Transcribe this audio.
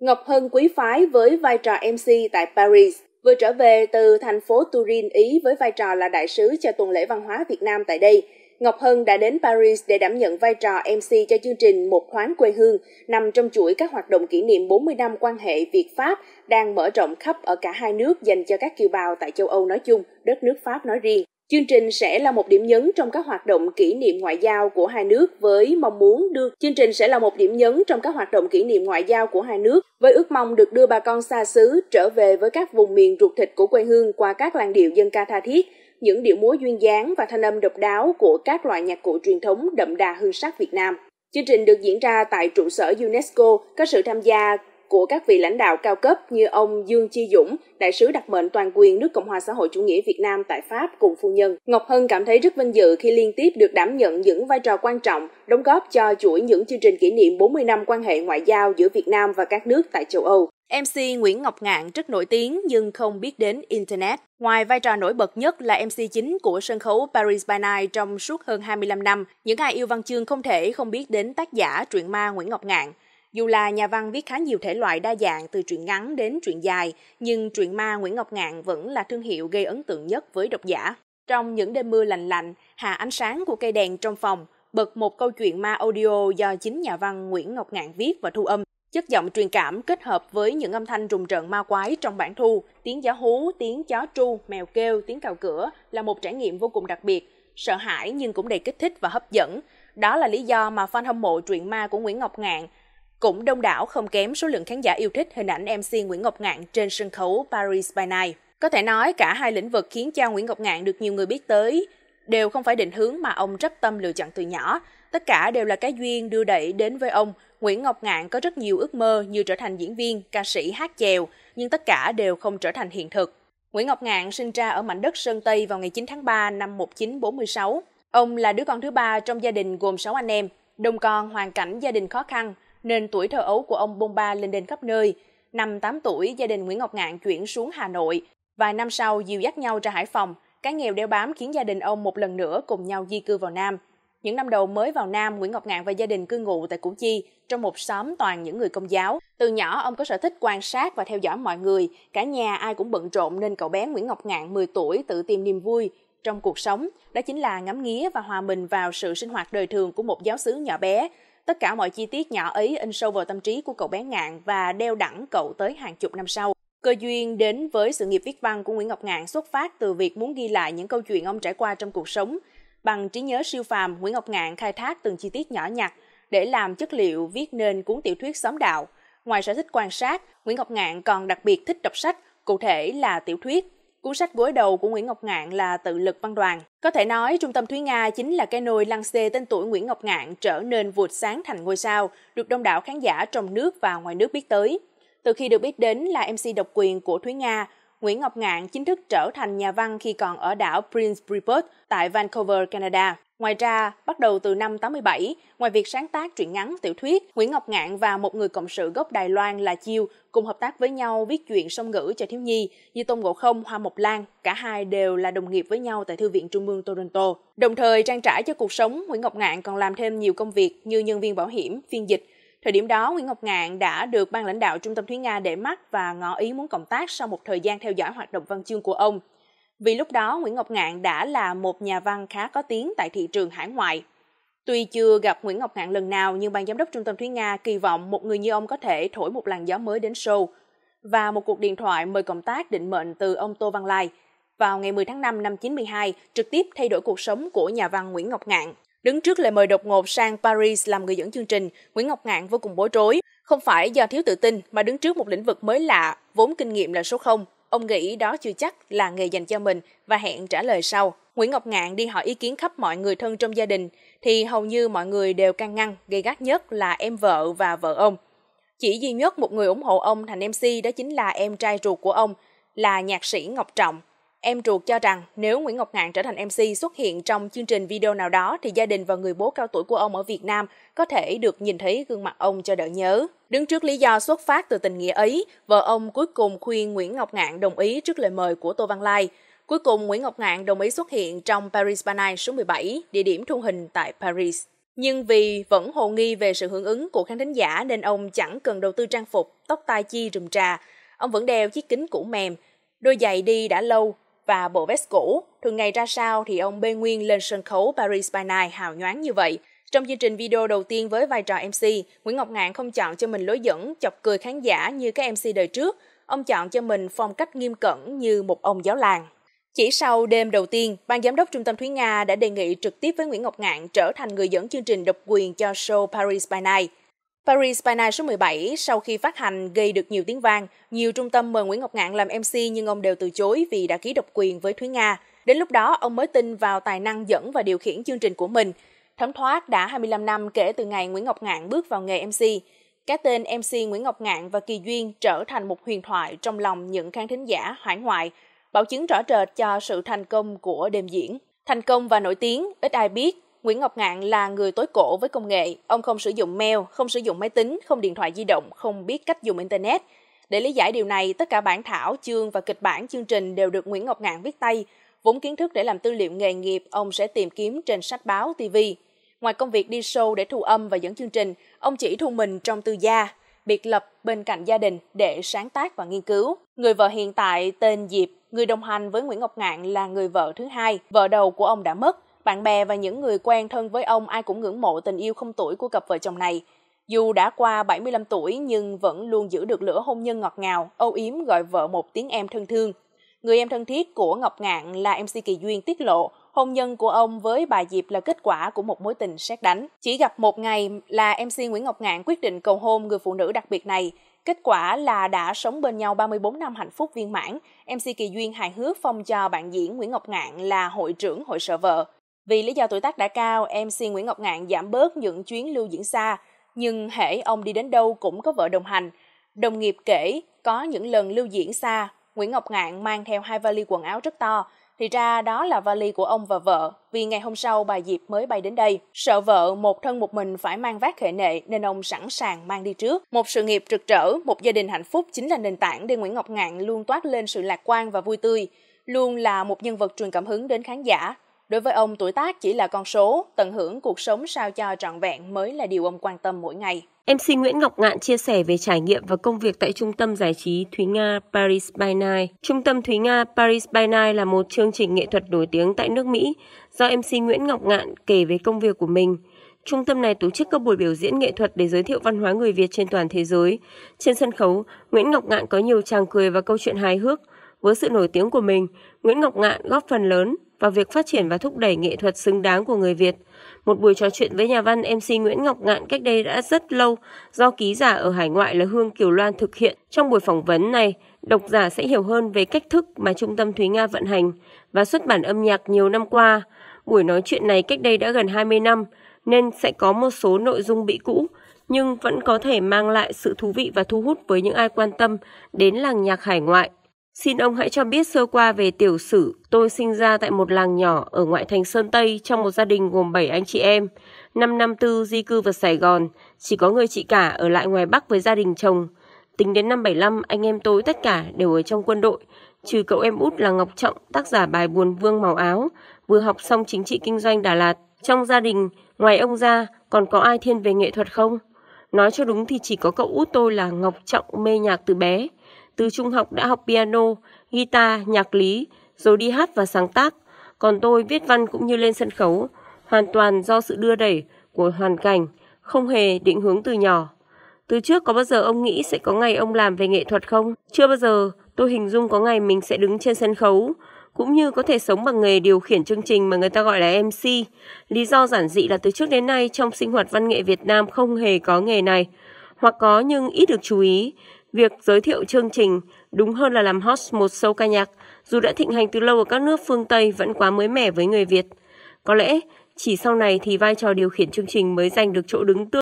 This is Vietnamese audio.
Ngọc Hân quý phái với vai trò MC tại Paris vừa trở về từ thành phố Turin, Ý với vai trò là đại sứ cho tuần lễ văn hóa Việt Nam tại đây. Ngọc Hân đã đến Paris để đảm nhận vai trò MC cho chương trình Một thoáng quê hương, nằm trong chuỗi các hoạt động kỷ niệm 40 năm quan hệ Việt-Pháp đang mở rộng khắp ở cả hai nước dành cho các kiều bào tại châu Âu nói chung, đất nước Pháp nói riêng. Chương trình sẽ là một điểm nhấn trong các hoạt động kỷ niệm ngoại giao của hai nước với mong muốn đưa chương trình sẽ là một điểm nhấn trong các hoạt động kỷ niệm ngoại giao của hai nước với ước mong được đưa bà con xa xứ trở về với các vùng miền ruột thịt của quê hương qua các làn điệu dân ca tha thiết, những điệu múa duyên dáng và thanh âm độc đáo của các loại nhạc cụ truyền thống đậm đà hương sắc Việt Nam. Chương trình được diễn ra tại trụ sở UNESCO có sự tham gia của các vị lãnh đạo cao cấp như ông Dương Chi Dũng, đại sứ đặc mệnh toàn quyền nước Cộng hòa xã hội chủ nghĩa Việt Nam tại Pháp cùng phu nhân. Ngọc Hân cảm thấy rất vinh dự khi liên tiếp được đảm nhận những vai trò quan trọng, đóng góp cho chuỗi những chương trình kỷ niệm 40 năm quan hệ ngoại giao giữa Việt Nam và các nước tại châu Âu. MC Nguyễn Ngọc Ngạn rất nổi tiếng nhưng không biết đến Internet. Ngoài vai trò nổi bật nhất là MC chính của sân khấu Paris by Night trong suốt hơn 25 năm, những ai yêu văn chương không thể không biết đến tác giả truyện ma Nguyễn Ngọc Ngạn. Dù là nhà văn viết khá nhiều thể loại đa dạng từ truyện ngắn đến truyện dài, nhưng truyện ma Nguyễn Ngọc Ngạn vẫn là thương hiệu gây ấn tượng nhất với độc giả. Trong những đêm mưa lành lạnh, hạ ánh sáng của cây đèn trong phòng bật một câu chuyện ma audio do chính nhà văn Nguyễn Ngọc Ngạn viết và thu âm. Chất giọng truyền cảm kết hợp với những âm thanh rùng rợn ma quái trong bản thu, tiếng gió hú, tiếng chó tru, mèo kêu, tiếng cào cửa là một trải nghiệm vô cùng đặc biệt, sợ hãi nhưng cũng đầy kích thích và hấp dẫn. Đó là lý do mà fan hâm mộ truyện ma của Nguyễn Ngọc Ngạn cũng đông đảo không kém số lượng khán giả yêu thích hình ảnh MC Nguyễn Ngọc Ngạn trên sân khấu Paris by Night. Có thể nói cả hai lĩnh vực khiến cha Nguyễn Ngọc Ngạn được nhiều người biết tới đều không phải định hướng mà ông rất tâm lựa chọn từ nhỏ. Tất cả đều là cái duyên đưa đẩy đến với ông. Nguyễn Ngọc Ngạn có rất nhiều ước mơ như trở thành diễn viên, ca sĩ, hát chèo, nhưng tất cả đều không trở thành hiện thực. Nguyễn Ngọc Ngạn sinh ra ở mảnh đất Sơn Tây vào ngày 9 tháng 3 năm 1946. Ông là đứa con thứ ba trong gia đình gồm 6 anh em, đồng con hoàn cảnh gia đình khó khăn, nên tuổi thơ ấu của ông bôn ba lên đến khắp nơi. Năm 8 tuổi, gia đình Nguyễn Ngọc Ngạn chuyển xuống Hà Nội. Vài năm sau, dìu dắt nhau ra Hải Phòng. Cái nghèo đeo bám khiến gia đình ông một lần nữa cùng nhau di cư vào Nam. Những năm đầu mới vào Nam, Nguyễn Ngọc Ngạn và gia đình cư ngụ tại Củ Chi, trong một xóm toàn những người công giáo. Từ nhỏ, ông có sở thích quan sát và theo dõi mọi người. Cả nhà ai cũng bận rộn nên cậu bé Nguyễn Ngọc Ngạn 10 tuổi tự tìm niềm vui trong cuộc sống. Đó chính là ngắm nghía và hòa mình vào sự sinh hoạt đời thường của một giáo sứ nhỏ bé. Tất cả mọi chi tiết nhỏ ấy in sâu vào tâm trí của cậu bé Ngạn và đeo đẳng cậu tới hàng chục năm sau. Cơ duyên đến với sự nghiệp viết văn của Nguyễn Ngọc Ngạn xuất phát từ việc muốn ghi lại những câu chuyện ông trải qua trong cuộc sống. Bằng trí nhớ siêu phàm, Nguyễn Ngọc Ngạn khai thác từng chi tiết nhỏ nhặt để làm chất liệu viết nên cuốn tiểu thuyết xóm đạo. Ngoài sở thích quan sát, Nguyễn Ngọc Ngạn còn đặc biệt thích đọc sách, cụ thể là tiểu thuyết. Cuốn sách gối đầu của Nguyễn Ngọc Ngạn là Tự lực văn đoàn. Có thể nói, Trung tâm Thúy Nga chính là cái nôi lăng xê tên tuổi Nguyễn Ngọc Ngạn trở nên vụt sáng thành ngôi sao, được đông đảo khán giả trong nước và ngoài nước biết tới. Từ khi được biết đến là MC độc quyền của Thúy Nga, Nguyễn Ngọc Ngạn chính thức trở thành nhà văn khi còn ở đảo Prince Rupert tại Vancouver, Canada. Ngoài ra, bắt đầu từ năm 87, ngoài việc sáng tác truyện ngắn, tiểu thuyết, Nguyễn Ngọc Ngạn và một người cộng sự gốc Đài Loan là Chiêu cùng hợp tác với nhau viết chuyện song ngữ cho thiếu nhi như Tôn Ngộ Không, Hoa Mộc Lan, cả hai đều là đồng nghiệp với nhau tại Thư viện Trung ương Toronto. Đồng thời trang trải cho cuộc sống, Nguyễn Ngọc Ngạn còn làm thêm nhiều công việc như nhân viên bảo hiểm, phiên dịch, Thời điểm đó, Nguyễn Ngọc Ngạn đã được ban lãnh đạo Trung tâm Thúy Nga để mắt và ngỏ ý muốn cộng tác sau một thời gian theo dõi hoạt động văn chương của ông vì lúc đó Nguyễn Ngọc Ngạn đã là một nhà văn khá có tiếng tại thị trường hải ngoại. Tuy chưa gặp Nguyễn Ngọc Ngạn lần nào nhưng ban giám đốc trung tâm Thúy Nga kỳ vọng một người như ông có thể thổi một làn gió mới đến show. Và một cuộc điện thoại mời cộng tác định mệnh từ ông Tô Văn Lai vào ngày 10 tháng 5 năm 92 trực tiếp thay đổi cuộc sống của nhà văn Nguyễn Ngọc Ngạn. Đứng trước lời mời đột ngột sang Paris làm người dẫn chương trình, Nguyễn Ngọc Ngạn vô cùng bối rối. Không phải do thiếu tự tin mà đứng trước một lĩnh vực mới lạ, vốn kinh nghiệm là số 0, Ông nghĩ đó chưa chắc là nghề dành cho mình và hẹn trả lời sau. Nguyễn Ngọc Ngạn đi hỏi ý kiến khắp mọi người thân trong gia đình thì hầu như mọi người đều can ngăn, gây gắt nhất là em vợ và vợ ông. Chỉ duy nhất một người ủng hộ ông thành MC đó chính là em trai ruột của ông, là nhạc sĩ Ngọc Trọng. Em ruột cho rằng nếu Nguyễn Ngọc Ngạn trở thành MC xuất hiện trong chương trình video nào đó thì gia đình và người bố cao tuổi của ông ở Việt Nam có thể được nhìn thấy gương mặt ông cho đỡ nhớ. Đứng trước lý do xuất phát từ tình nghĩa ấy, vợ ông cuối cùng khuyên Nguyễn Ngọc Ngạn đồng ý trước lời mời của Tô Văn Lai. Cuối cùng, Nguyễn Ngọc Ngạn đồng ý xuất hiện trong Paris by Night số 17, địa điểm thu hình tại Paris. Nhưng vì vẫn hồ nghi về sự hưởng ứng của khán thính giả nên ông chẳng cần đầu tư trang phục, tóc tai chi rùm trà. Ông vẫn đeo chiếc kính cũ mềm, đôi giày đi đã lâu và bộ vest cũ. Thường ngày ra sao thì ông Bê Nguyên lên sân khấu Paris by Night hào nhoáng như vậy. Trong chương trình video đầu tiên với vai trò MC, Nguyễn Ngọc Ngạn không chọn cho mình lối dẫn, chọc cười khán giả như các MC đời trước. Ông chọn cho mình phong cách nghiêm cẩn như một ông giáo làng. Chỉ sau đêm đầu tiên, ban giám đốc Trung tâm Thúy Nga đã đề nghị trực tiếp với Nguyễn Ngọc Ngạn trở thành người dẫn chương trình độc quyền cho show Paris by Night. Paris by Night số 17 sau khi phát hành gây được nhiều tiếng vang, nhiều trung tâm mời Nguyễn Ngọc Ngạn làm MC nhưng ông đều từ chối vì đã ký độc quyền với Thúy Nga. Đến lúc đó, ông mới tin vào tài năng dẫn và điều khiển chương trình của mình. Thấm thoát đã 25 năm kể từ ngày Nguyễn Ngọc Ngạn bước vào nghề MC. Cái tên MC Nguyễn Ngọc Ngạn và Kỳ Duyên trở thành một huyền thoại trong lòng những khán thính giả hải ngoại, bảo chứng rõ rệt cho sự thành công của đêm diễn. Thành công và nổi tiếng, ít ai biết, Nguyễn Ngọc Ngạn là người tối cổ với công nghệ. Ông không sử dụng mail, không sử dụng máy tính, không điện thoại di động, không biết cách dùng Internet. Để lý giải điều này, tất cả bản thảo, chương và kịch bản chương trình đều được Nguyễn Ngọc Ngạn viết tay. Vốn kiến thức để làm tư liệu nghề nghiệp, ông sẽ tìm kiếm trên sách báo, TV. Ngoài công việc đi show để thu âm và dẫn chương trình, ông chỉ thu mình trong tư gia, biệt lập bên cạnh gia đình để sáng tác và nghiên cứu. Người vợ hiện tại tên Diệp, người đồng hành với Nguyễn Ngọc Ngạn là người vợ thứ hai, vợ đầu của ông đã mất. Bạn bè và những người quen thân với ông ai cũng ngưỡng mộ tình yêu không tuổi của cặp vợ chồng này. Dù đã qua 75 tuổi nhưng vẫn luôn giữ được lửa hôn nhân ngọt ngào, âu yếm gọi vợ một tiếng em thân thương. Người em thân thiết của Ngọc Ngạn là MC Kỳ Duyên tiết lộ, hôn nhân của ông với bà Diệp là kết quả của một mối tình sát đánh. Chỉ gặp một ngày là MC Nguyễn Ngọc Ngạn quyết định cầu hôn người phụ nữ đặc biệt này. Kết quả là đã sống bên nhau 34 năm hạnh phúc viên mãn. MC Kỳ Duyên hài hước phong cho bạn diễn Nguyễn Ngọc Ngạn là hội trưởng hội sở vợ. Vì lý do tuổi tác đã cao, MC Nguyễn Ngọc Ngạn giảm bớt những chuyến lưu diễn xa, nhưng hễ ông đi đến đâu cũng có vợ đồng hành. Đồng nghiệp kể, có những lần lưu diễn xa, Nguyễn Ngọc Ngạn mang theo hai vali quần áo rất to, thì ra đó là vali của ông và vợ, vì ngày hôm sau bà Diệp mới bay đến đây. Sợ vợ một thân một mình phải mang vác hệ nệ nên ông sẵn sàng mang đi trước. Một sự nghiệp rực rỡ, một gia đình hạnh phúc chính là nền tảng để Nguyễn Ngọc Ngạn luôn toát lên sự lạc quan và vui tươi, luôn là một nhân vật truyền cảm hứng đến khán giả. Đối với ông, tuổi tác chỉ là con số, tận hưởng cuộc sống sao cho trọn vẹn mới là điều ông quan tâm mỗi ngày. MC Nguyễn Ngọc Ngạn chia sẻ về trải nghiệm và công việc tại Trung tâm Giải trí Thúy Nga Paris by Night. Trung tâm Thúy Nga Paris by Night là một chương trình nghệ thuật nổi tiếng tại nước Mỹ do MC Nguyễn Ngọc Ngạn kể về công việc của mình. Trung tâm này tổ chức các buổi biểu diễn nghệ thuật để giới thiệu văn hóa người Việt trên toàn thế giới. Trên sân khấu, Nguyễn Ngọc Ngạn có nhiều tràng cười và câu chuyện hài hước. Với sự nổi tiếng của mình, Nguyễn Ngọc Ngạn góp phần lớn vào việc phát triển và thúc đẩy nghệ thuật xứng đáng của người Việt. Một buổi trò chuyện với nhà văn MC Nguyễn Ngọc Ngạn cách đây đã rất lâu do ký giả ở hải ngoại là Hương Kiều Loan thực hiện. Trong buổi phỏng vấn này, độc giả sẽ hiểu hơn về cách thức mà Trung tâm Thúy Nga vận hành và xuất bản âm nhạc nhiều năm qua. Buổi nói chuyện này cách đây đã gần 20 năm nên sẽ có một số nội dung bị cũ nhưng vẫn có thể mang lại sự thú vị và thu hút với những ai quan tâm đến làng nhạc hải ngoại. Xin ông hãy cho biết sơ qua về tiểu sử. Tôi sinh ra tại một làng nhỏ ở ngoại thành Sơn Tây trong một gia đình gồm 7 anh chị em. Năm năm tư di cư vào Sài Gòn, chỉ có người chị cả ở lại ngoài Bắc với gia đình chồng. Tính đến năm 75, anh em tôi tất cả đều ở trong quân đội, trừ cậu em út là Ngọc Trọng, tác giả bài Buồn Vương Màu Áo, vừa học xong chính trị kinh doanh Đà Lạt. Trong gia đình, ngoài ông ra, còn có ai thiên về nghệ thuật không? Nói cho đúng thì chỉ có cậu út tôi là Ngọc Trọng mê nhạc từ bé. Từ trung học đã học piano, guitar, nhạc lý, rồi đi hát và sáng tác. Còn tôi viết văn cũng như lên sân khấu, hoàn toàn do sự đưa đẩy của hoàn cảnh, không hề định hướng từ nhỏ. Từ trước có bao giờ ông nghĩ sẽ có ngày ông làm về nghệ thuật không? Chưa bao giờ, tôi hình dung có ngày mình sẽ đứng trên sân khấu, cũng như có thể sống bằng nghề điều khiển chương trình mà người ta gọi là MC. Lý do giản dị là từ trước đến nay trong sinh hoạt văn nghệ Việt Nam không hề có nghề này, hoặc có nhưng ít được chú ý, Việc giới thiệu chương trình đúng hơn là làm host một show ca nhạc, dù đã thịnh hành từ lâu ở các nước phương Tây vẫn quá mới mẻ với người Việt. Có lẽ chỉ sau này thì vai trò điều khiển chương trình mới giành được chỗ đứng tương